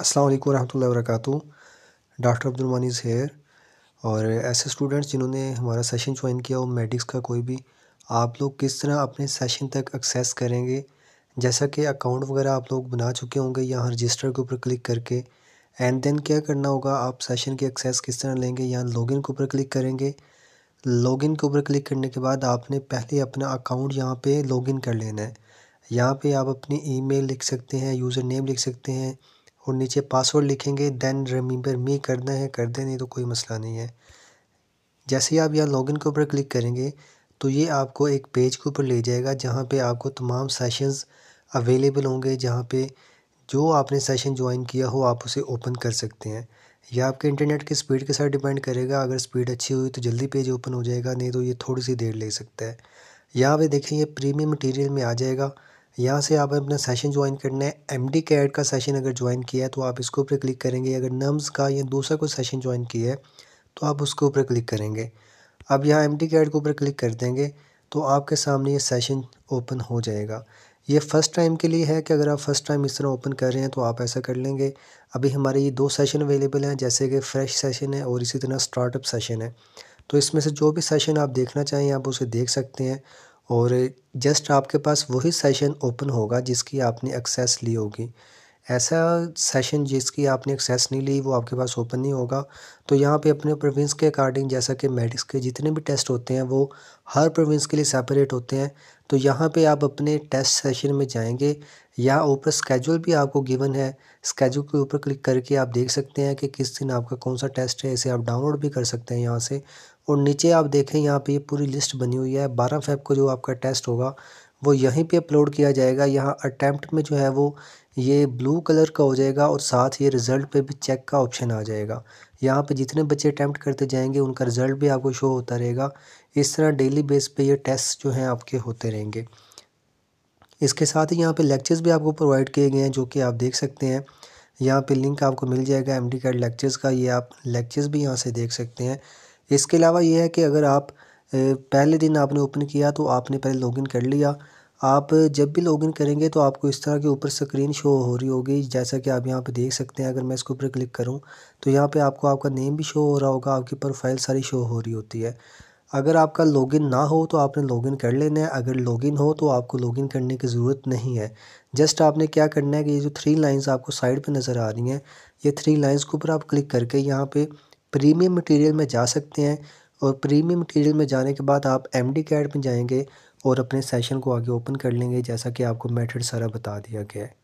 अस्सलाम वालेकुम रहमतुल्लाहि डॉक्टर अब्दुल इज़ हेयर और ऐसे स्टूडेंट्स जिन्होंने हमारा सेशन ज्वाइन किया हो मेडिक्स का कोई भी आप लोग किस तरह अपने सेशन तक एक्सेस करेंगे जैसा कि अकाउंट वगैरह आप लोग बना चुके होंगे यहाँ रजिस्टर के ऊपर क्लिक करके एंड देन क्या करना होगा आप सेशन की एक्सेस किस तरह लेंगे यहाँ लॉगिन के ऊपर क्लिक करेंगे लॉगिन के ऊपर क्लिक करने के बाद आपने पहले अपना अकाउंट यहाँ पे लॉगिन कर लेना है यहाँ पे आप अपनी ईमेल लिख सकते हैं यूज़र नेम लिख सकते हैं और नीचे पासवर्ड लिखेंगे देन रिमेंबर मी कर दें है कर दें नहीं तो कोई मसला नहीं है जैसे ही आप यहाँ लॉगिन के ऊपर क्लिक करेंगे तो ये आपको एक पेज के ऊपर ले जाएगा जहाँ पे आपको तमाम सेशंस अवेलेबल होंगे जहाँ पे जो आपने सेशन ज्वाइन किया हो आप उसे ओपन कर सकते हैं यह आपके इंटरनेट की स्पीड के साथ डिपेंड करेगा अगर स्पीड अच्छी हुई तो जल्दी पेज ओपन हो जाएगा नहीं तो ये थोड़ी सी देर ले सकता है यहाँ पे देखें ये प्रीमियम मटेरियल में आ जाएगा यहाँ से आप अपना सेशन ज्वाइन करना है एम डी कैड का सेशन अगर ज्वाइन किया है तो आप इसके ऊपर क्लिक करेंगे अगर नर्म्स का या दूसरा कोई सेशन ज्वाइन किया है तो आप उसके ऊपर क्लिक करेंगे अब यहाँ एम डी कैड के ऊपर क्लिक कर देंगे तो आपके सामने ये सेशन ओपन हो जाएगा ये फ़र्स्ट टाइम के लिए है कि अगर आप फ़र्स्ट टाइम इस तरह ओपन कर रहे हैं तो आप ऐसा कर लेंगे अभी हमारे ये दो सेशन अवेलेबल हैं जैसे कि फ़्रेश सेशन है और इसी तरह स्टार्टअप सेशन है तो इसमें से जो भी सेशन आप देखना चाहें आप उसे देख सकते हैं और जस्ट आपके पास वही सेशन ओपन होगा जिसकी आपने एक्सेस ली होगी ऐसा सेशन जिसकी आपने एक्सेस नहीं ली वो आपके पास ओपन नहीं होगा तो यहाँ पे अपने प्रोविंस के अकॉर्डिंग जैसा कि मेडिक्स के जितने भी टेस्ट होते हैं वो हर प्रोविंस के लिए सेपरेट होते हैं तो यहाँ पे आप अपने टेस्ट सेशन में जाएंगे यहाँ ऊपर स्केजूल भी आपको गिवन है स्केजूल के ऊपर क्लिक करके आप देख सकते हैं कि किस दिन आपका कौन सा टेस्ट है इसे आप डाउनलोड भी कर सकते हैं यहाँ से और नीचे आप देखें यहाँ पर पूरी लिस्ट बनी हुई है बारह फेब को जो आपका टेस्ट होगा वो यहीं पे अपलोड किया जाएगा यहाँ अटैम्प्ट में जो है वो ये ब्लू कलर का हो जाएगा और साथ ही रिज़ल्ट पे भी चेक का ऑप्शन आ जाएगा यहाँ पे जितने बच्चे अटैम्प्ट करते जाएंगे उनका रिज़ल्ट भी आपको शो होता रहेगा इस तरह डेली बेस पे ये टेस्ट जो हैं आपके होते रहेंगे इसके साथ ही यहाँ पर लेक्चर्स भी आपको प्रोवाइड किए गए हैं जो कि आप देख सकते हैं यहाँ पर लिंक आपको मिल जाएगा एम डी लेक्चर्स का ये आप लेक्चर्स भी यहाँ से देख सकते हैं इसके अलावा ये है कि अगर आप पहले दिन आपने ओपन किया तो आपने पहले लॉगिन कर लिया आप जब भी लॉगिन करेंगे तो आपको इस तरह के ऊपर स्क्रीन शो हो रही होगी जैसा कि आप यहाँ पे देख सकते हैं अगर मैं इसके ऊपर क्लिक करूँ तो यहाँ पे आपको आपका नेम भी शो हो रहा होगा आपकी प्रोफाइल सारी शो हो रही होती है अगर आपका लॉगिन ना हो तो आपने लॉगिन कर लेना है अगर लॉगिन हो तो आपको लॉगिन करने की ज़रूरत नहीं है जस्ट आपने क्या करना है कि ये जो थ्री लाइंस आपको साइड पे नज़र आ रही हैं ये थ्री लाइंस के ऊपर आप क्लिक करके यहाँ पे प्रीमियम मटेरियल में जा सकते हैं और प्रीमियम मटेरियल में जाने के बाद आप एम डी कैड में जाएंगे और अपने सेशन को आगे ओपन कर लेंगे जैसा कि आपको मेथड सारा बता दिया गया है